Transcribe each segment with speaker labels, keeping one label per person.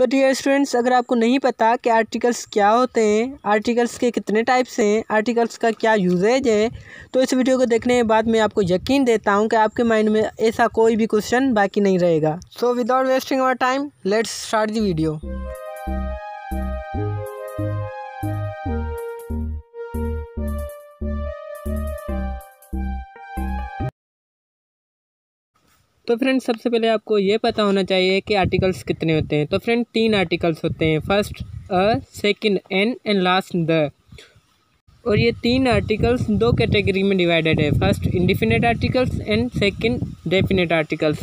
Speaker 1: तो dear students अगर आपको नहीं पता कि आर्टिकल्स क्या होते हैं आर्टिकल्स के कितने टाइप्स हैं आर्टिकल्स का क्या यूजेज है तो इस वीडियो को देखने के बाद मैं आपको यकीन देता हूं कि आपके माइंड में ऐसा कोई भी क्वेश्चन बाकी नहीं रहेगा so without wasting our time let's start the video तो फ्रेंड सबसे पहले आपको ये पता होना चाहिए कि आर्टिकल्स कितने होते हैं तो फ्रेंड तीन आर्टिकल्स होते हैं first a second an and last the और ये तीन आर्टिकल्स दो कैटेगरी में डिवाइडेड है first indefinite articles and second definite articles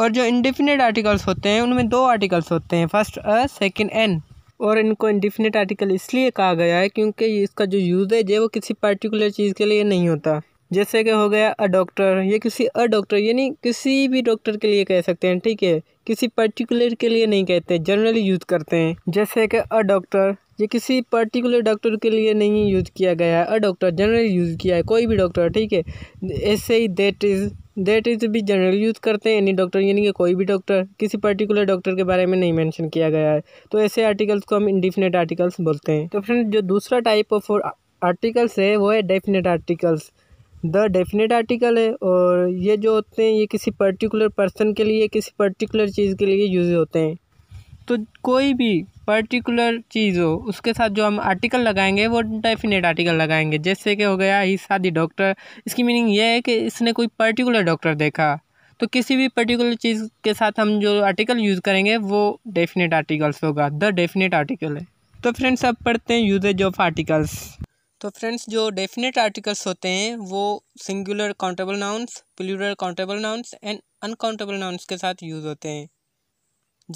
Speaker 1: और जो इंडिफिनेट आर्टिकल्स होते हैं उनमें दो आर्टिकल्स होते हैं फर्स्ट अ सेकेंड एन और इनको इंडिफिनेट आर्टिकल इसलिए कहा गया है क्योंकि इसका जो यूजेज है वो किसी पर्टिकुलर चीज़ के लिए नहीं होता जैसे कि हो गया अ डॉक्टर ये किसी अ डॉक्टर यानी किसी भी डॉक्टर के लिए कह सकते हैं ठीक है किसी पर्टिकुलर के लिए नहीं कहते जनरली यूज़ करते हैं जैसे कि अ डॉक्टर ये किसी पर्टिकुलर डॉक्टर के लिए नहीं यूज़ किया गया है अ डॉक्टर जनरली यूज़ किया है कोई भी डॉक्टर ठीक है ऐसे ही देट इज़ देट इज़ भी जनरली यूज़ करते हैं एनी डॉक्टर यानी कि कोई भी डॉक्टर किसी पर्टिकुलर डॉक्टर के बारे में नहीं मेंशन किया गया है तो ऐसे आर्टिकल्स को हम इंडिफिनेट आर्टिकल्स बोलते हैं तो फ्रेंड जो दूसरा टाइप ऑफ आर्टिकल्स है वो है definite articles the definite article है और ये जो होते हैं ये किसी पर्टिकुलर पर्सन के लिए किसी पर्टिकुलर चीज़ के लिए यूज़ होते हैं तो कोई भी पर्टिकुलर चीज़ हो उसके साथ जो हम आर्टिकल लगाएंगे वो डेफिनेट आर्टिकल लगाएंगे जैसे कि हो गया ही शादी डॉक्टर इसकी मीनिंग ये है कि इसने कोई पर्टिकुलर डॉक्टर देखा तो किसी भी पर्टिकुलर चीज़ के साथ हम जो आर्टिकल यूज़ करेंगे वो डेफिनेट आर्टिकल्स होगा द डेफिनेट आर्टिकल है तो फ्रेंड्स अब पढ़ते हैं यूजेज ऑफ आर्टिकल्स तो फ्रेंड्स जो डेफिनेट आर्टिकल्स होते हैं वो singular countable nouns plural countable nouns and uncountable nouns के साथ यूज़ होते हैं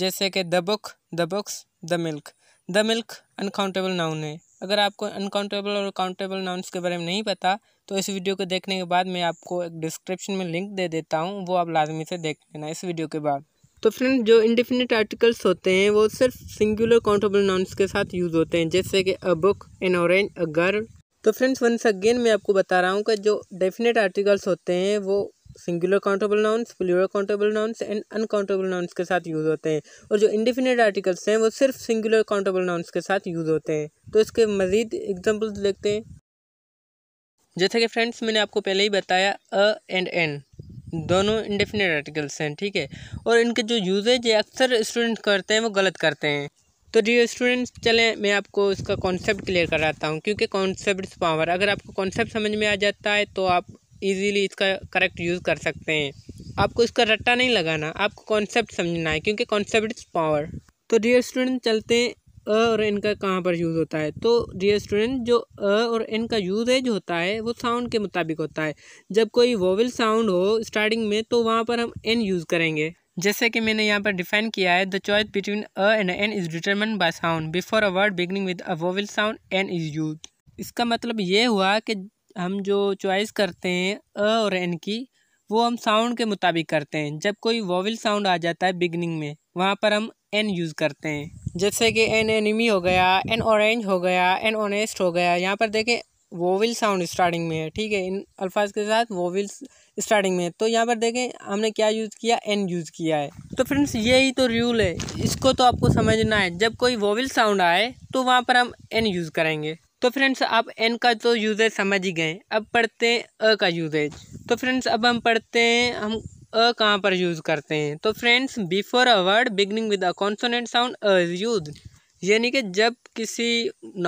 Speaker 1: जैसे कि the book the books the milk the milk uncountable noun है अगर आपको अनकाउंटेबल और काउंटेबल नाउन्स के बारे में नहीं पता तो इस वीडियो को देखने के बाद मैं आपको एक डिस्क्रिप्शन में लिंक दे देता हूँ वो आप लाजमी से देख लेना इस वीडियो के बाद तो फ्रेंड जो इंडिफिनिट आर्टिकल्स होते हैं वो सिर्फ सिंगुलर काउंटेबल नाउंस के साथ यूज़ होते हैं जैसे कि a book an orange a girl तो फ्रेंड्स वंस अगेन मैं आपको बता रहा हूँ कि जो डेफिनेट आर्टिकल्स होते हैं वो singular countable nouns plural countable nouns and uncountable nouns के साथ यूज़ होते हैं और जो इंडिफिनिट आर्टिकल्स हैं वो सिर्फ सिंगुलर काउंटेबल नाउंस के साथ यूज़ होते हैं तो इसके मज़ीद एग्जाम्पल्स देखते हैं जैसे कि फ्रेंड्स मैंने आपको पहले ही बताया अ एंड एन दोनों इंडेफिनेट आर्टिकल्स हैं ठीक है और इनके जो यूजेज है अक्सर स्टूडेंट करते हैं वो गलत करते हैं तो डियर स्टूडेंट्स चलें मैं आपको इसका कॉन्सेप्ट क्लियर कराता हूँ क्योंकि कॉन्सेप्ट पावर अगर आपको कॉन्सेप्ट समझ में आ जाता है तो आप इजीली इसका करेक्ट यूज़ कर सकते हैं आपको इसका रट्टा नहीं लगाना आपको कॉन्सेप्ट समझना है क्योंकि कॉन्सेप्ट पावर तो डियर स्टूडेंट चलते हैं अ और एन का कहाँ पर यूज़ होता है तो डियर स्टूडेंट जो अ और एन का यूजेज होता है वो साउंड के मुताबिक होता है जब कोई वोवल साउंड हो स्टार्टिंग में तो वहाँ पर हम एन यूज़ करेंगे जैसे कि मैंने यहाँ पर डिफाइन किया है the choice between a and an is determine by sound before a word beginning with a vowel sound an is use इसका मतलब ये हुआ कि हम जो चॉइस करते हैं अ और एन की वो हम साउंड के मुताबिक करते हैं जब कोई वोवल साउंड आ जाता है बिगनिंग में वहाँ पर हम एन यूज़ करते हैं जैसे कि एन एनिमी हो गया एन ऑरेंज हो गया एन ऑनेस्ट हो गया यहाँ पर देखें वोविल साउंड स्टार्टिंग में है ठीक है इन अल्फाज के साथ वोविल स्टार्टिंग में है तो यहाँ पर देखें हमने क्या यूज़ किया एन यूज़ किया है तो फ्रेंड्स यही तो रूल है इसको तो आपको समझना है जब कोई वोविल साउंड आए तो वहाँ पर हम एन यूज़ करेंगे तो फ्रेंड्स आप एन का तो यूजेज समझ ही गए अब पढ़ते हैं अ का यूजेज तो फ्रेंड्स अब हम पढ़ते हैं हम अ कहाँ पर यूज़ करते हैं तो friends before a word beginning with a consonant sound a use यानी कि जब किसी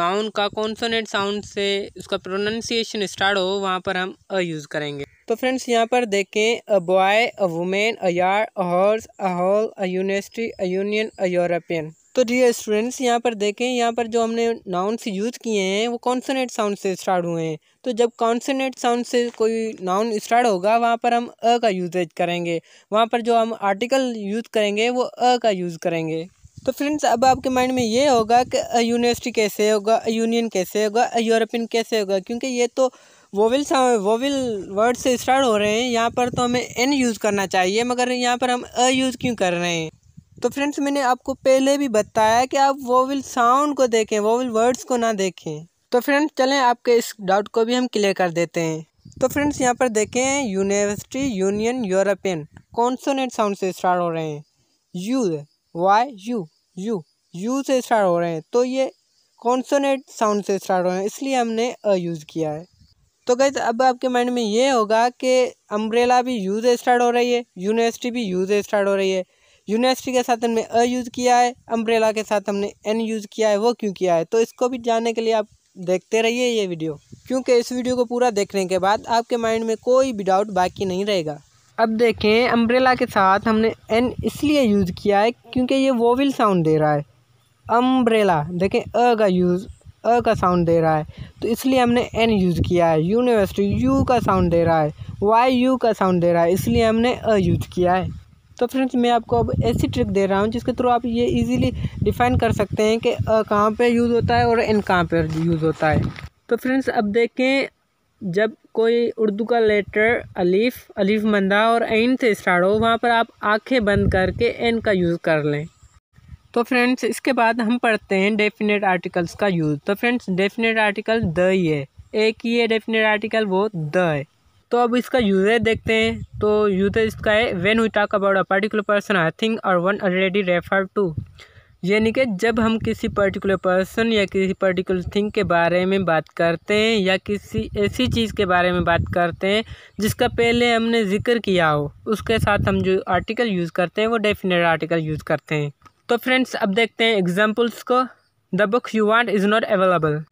Speaker 1: नाउन का कॉन्सोनेंट साउंड से उसका प्रोनाउंसिएशन स्टार्ट हो वहाँ पर हम अ यूज़ करेंगे तो फ्रेंड्स यहाँ पर देखें a boy a women a year a horse a hall a university a union a European तो डियर स्टूडेंट्स यहाँ पर देखें यहाँ पर जो हमने नाउन्स यूज़ किए हैं वो कॉन्सनेट साउंड से स्टार्ट हुए हैं तो जब कॉन्सनेट साउंड से कोई नाउन स्टार्ट होगा वहाँ पर हम अ का यूजेज करेंगे वहाँ पर जो हम आर्टिकल यूज़ करेंगे वो अ का यूज़ करेंगे तो फ्रेंड्स अब आपके माइंड में ये होगा कि अ यूनिवर्सिटी कैसे होगा यूनियन कैसे होगा अ यूरोपियन कैसे होगा क्योंकि ये तो वोविल वोविल वर्ड से स्टार्ट हो रहे हैं यहाँ पर तो हमें एन यूज़ करना चाहिए मगर यहाँ पर हम अ यूज़ क्यों कर रहे हैं तो फ्रेंड्स मैंने आपको पहले भी बताया कि आप वोविल साउंड को देखें वोविल वर्ड्स को ना देखें तो फ्रेंड्स चलें आपके इस डाउट को भी हम क्लियर कर देते हैं तो फ्रेंड्स यहाँ पर देखें university union European consonant sound से स्टार्ट हो रहे हैं U Y U U U से स्टार्ट हो रहे हैं तो ये कॉन्सोनेट साउंड से स्टार्ट हो रहे हैं इसलिए हमने अ यूज़ किया है तो गैस अब आपके माइंड में ये होगा कि अम्ब्रेला भी यू से स्टार्ट हो रही है यूनिवर्सिटी भी यू से स्टार्ट हो रही है यूनिवर्सिटी के साथ हमने अ यूज़ किया है अम्ब्रेला के साथ हमने एन यूज़ किया है वो क्यों किया है तो इसको भी जानने के लिए आप देखते रहिए ये वीडियो क्योंकि इस वीडियो को पूरा देखने के बाद आपके माइंड में कोई भी डाउट बाकी नहीं रहेगा अब देखें अम्ब्रेला के साथ हमने एन इसलिए यूज़ किया है क्योंकि ये वोविल साउंड दे रहा है अम्ब्रेला देखें अ का यूज़ अ का साउंड दे रहा है तो इसलिए हमने एन यूज़ किया है यूनिवर्सिटी यू का साउंड दे रहा है वाई यू का साउंड दे रहा है इसलिए हमने अ यूज़ किया है तो फ्रेंड्स मैं आपको अब ऐसी ट्रिक दे रहा हूँ जिसके थ्रू आप ये इजीली डिफ़ाइन कर सकते हैं कि कहाँ पे यूज़ होता है और एन कहाँ पे यूज़ होता है तो फ्रेंड्स अब देखें जब कोई उर्दू का लेटर अलीफ़ अलीफ़ मंदा और ऐन से स्टार्ट हो वहाँ पर आप आँखें बंद करके एन का यूज़ कर लें तो फ्रेंड्स इसके बाद हम पढ़ते हैं डेफिनेट आर्टिकल्स का यूज़ तो फ्रेंड्स डेफिनेट आर्टिकल द ही है एक ही है डेफिनेट आर्टिकल वो द है तो अब इसका यूजेज देखते हैं तो यूजेज इसका है when we talk about a particular person I think और वन ऑलरेडी रेफर टू यानी कि जब हम किसी पर्टिकुलर पर्सन या किसी पर्टिकुलर थिंग के बारे में बात करते हैं या किसी ऐसी चीज़ के बारे में बात करते हैं जिसका पहले हमने जिक्र किया हो उसके साथ हम जो आर्टिकल यूज़ करते हैं वो डेफिनेट आर्टिकल यूज़ करते हैं तो फ्रेंड्स अब देखते हैं एग्जाम्पल्स को the book you want is not available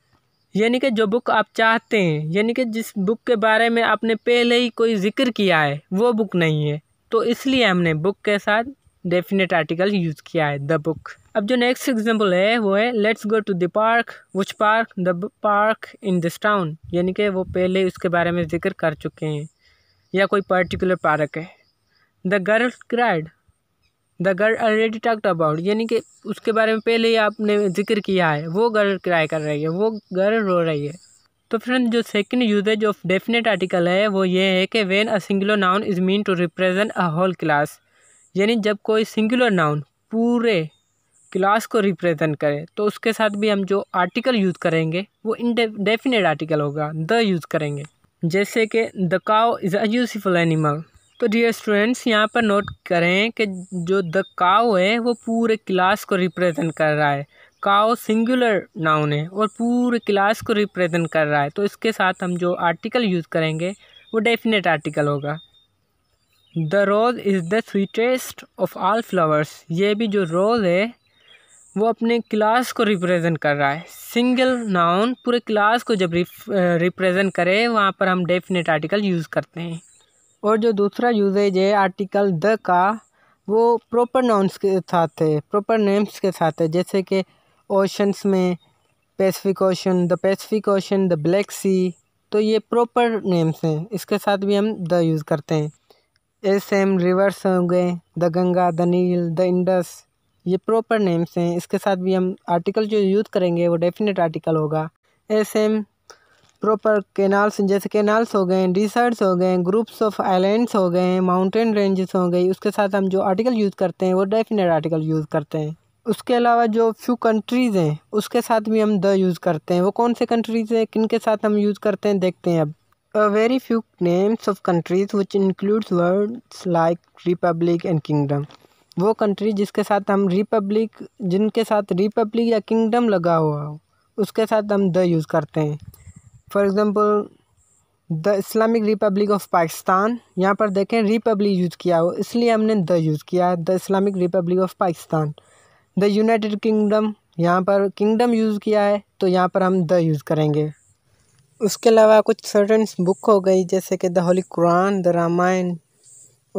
Speaker 1: यानी कि जो बुक आप चाहते हैं यानी कि जिस बुक के बारे में आपने पहले ही कोई ज़िक्र किया है वो बुक नहीं है तो इसलिए हमने बुक के साथ डेफिनेट आर्टिकल यूज़ किया है द बुक अब जो नेक्स्ट एग्जांपल है वो है let's go to the park park the park in this town यानी कि वो पहले उसके बारे में जिक्र कर चुके हैं या कोई पर्टिकुलर पार्क है the girl cried the girl already talked about यानी कि उसके बारे में पहले ही आपने जिक्र किया है वो गर्ल क्राई कर रही है वो गर्ल रो रही है तो फ्रेंड जो second usage of definite article है वो ये है कि when a singular noun is mean to represent a whole class यानी जब कोई सिंगुलर नाउन पूरे क्लास को रिप्रेजेंट करे तो उसके साथ भी हम जो आर्टिकल यूज़ करेंगे वो इनडेफिनेट आर्टिकल होगा द यूज़ करेंगे जैसे कि the cow is a useful animal तो डियर स्टूडेंट्स यहाँ पर नोट करें कि जो द काओ है वो पूरे क्लास को रिप्रेजेंट कर रहा है काओ सिंगुलर नाउन है और पूरे क्लास को रिप्रेजेंट कर रहा है तो इसके साथ हम जो आर्टिकल यूज़ करेंगे वो डेफिनेट आर्टिकल होगा the rose is the sweetest of all flowers ये भी जो रोज़ है वो अपने क्लास को रिप्रेजेंट कर रहा है सिंगल नाउन पूरे क्लास को जब रिप्रेजेंट करे वहाँ पर हम डेफिनेट आर्टिकल यूज़ करते हैं और जो दूसरा यूज़ेज है आर्टिकल द का वो प्रॉपर नाउंस के साथ है प्रॉपर नेम्स के साथ है जैसे कि ओशंस में pacific ocean the pacific ocean the black sea तो ये प्रॉपर नेम्स हैं इसके साथ भी हम द यूज़ करते हैं एस एम रिवर्स होंगे the Ganga the Nile the Indus ये प्रॉपर नेम्स हैं इसके साथ भी हम आर्टिकल जो यूज़ करेंगे वो डेफिनेट आर्टिकल होगा एस एम प्रॉपर कैनाल्स जैसे कैनाल्स हो गए डिसर्ट्स हो गए ग्रुप्स ऑफ आइलैंड्स हो गए माउंटेन रेंजेस हो गई उसके साथ हम जो आर्टिकल यूज़ करते हैं वो डेफिनेट आर्टिकल यूज़ करते हैं उसके अलावा जो फ्यू कंट्रीज़ हैं उसके साथ भी हम द यूज़ करते हैं वो कौन से कंट्रीज़ हैं किन के साथ हम यूज़ करते हैं देखते हैं अब a very few names of countries which includes words like republic and kingdom वो कंट्री जिसके साथ हम रिपब्लिक जिनके साथ रिपब्लिक या किंगडम लगा हुआ हो उसके साथ हम द यूज़ करते हैं for example the Islamic Republic of Pakistan यहाँ पर देखें रिपब्लिक यूज़ किया हो इसलिए हमने द यूज़ किया है the Islamic Republic of Pakistan the United Kingdom यहाँ पर किंगडम यूज़ किया है तो यहाँ पर हम द यूज़ करेंगे उसके अलावा कुछ सर्टन बुक हो गई जैसे कि the Holy Quran the Ramayana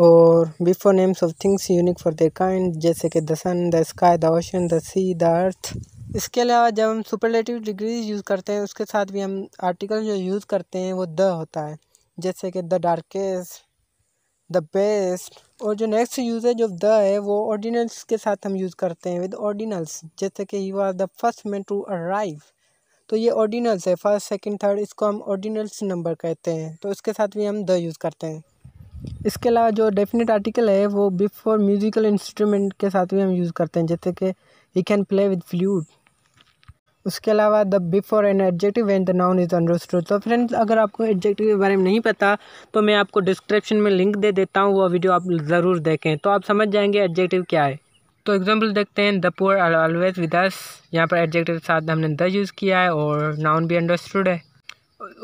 Speaker 1: और before names of things unique for the kind जैसे कि the sun the sky the ocean the sea the earth इसके अलावा जब हम सुपरलेटिव डिग्रीज यूज़ करते हैं उसके साथ भी हम आर्टिकल जो यूज़ करते हैं वो द होता है जैसे कि द डार्केस्ट द बेस्ट और जो नेक्स्ट यूजेज ऑफ द है वो ऑर्डिनल्स के साथ हम यूज़ करते हैं विद ऑर्डिनल्स जैसे कि you are the first man to arrive तो ये ऑर्डिनल्स है फर्स्ट सेकंड थर्ड इसको हम ऑर्डिनल्स नंबर कहते हैं तो इसके साथ भी हम द यूज़ करते हैं इसके अलावा जो डेफिनेट आर्टिकल है वो बिफोर म्यूज़िकल इंस्ट्रूमेंट के साथ भी हम यूज़ करते हैं जैसे कि he can play with flute उसके अलावा the before an adjective and the noun is understood तो फ्रेंड्स अगर आपको एडजेक्टिव के बारे में नहीं पता तो मैं आपको डिस्क्रिप्शन में लिंक दे देता हूँ वो वीडियो आप ज़रूर देखें तो आप समझ जाएंगे एडजेक्टिव क्या है तो एग्जाम्पल देखते हैं the poor are always with us यहाँ पर एडजेक्टिव के साथ हमने द यूज़ किया है और नाउन भी अंडरस्टूड है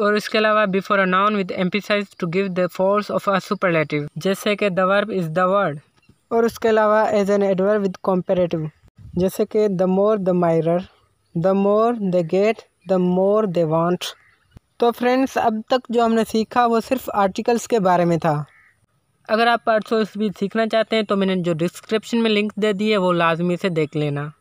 Speaker 1: और इसके अलावा before a noun with emphasize to give the force of a superlative जैसे कि the verb is the word और उसके अलावा as an adverb with comparative जैसे कि the more the merrier the more they get the more they want तो friends अब तक जो हमने सीखा वो सिर्फ आर्टिकल्स के बारे में था अगर आप पार्ट इस ईस्वी सीखना चाहते हैं तो मैंने जो डिस्क्रिप्शन में लिंक दे दिए वो लाजमी से देख लेना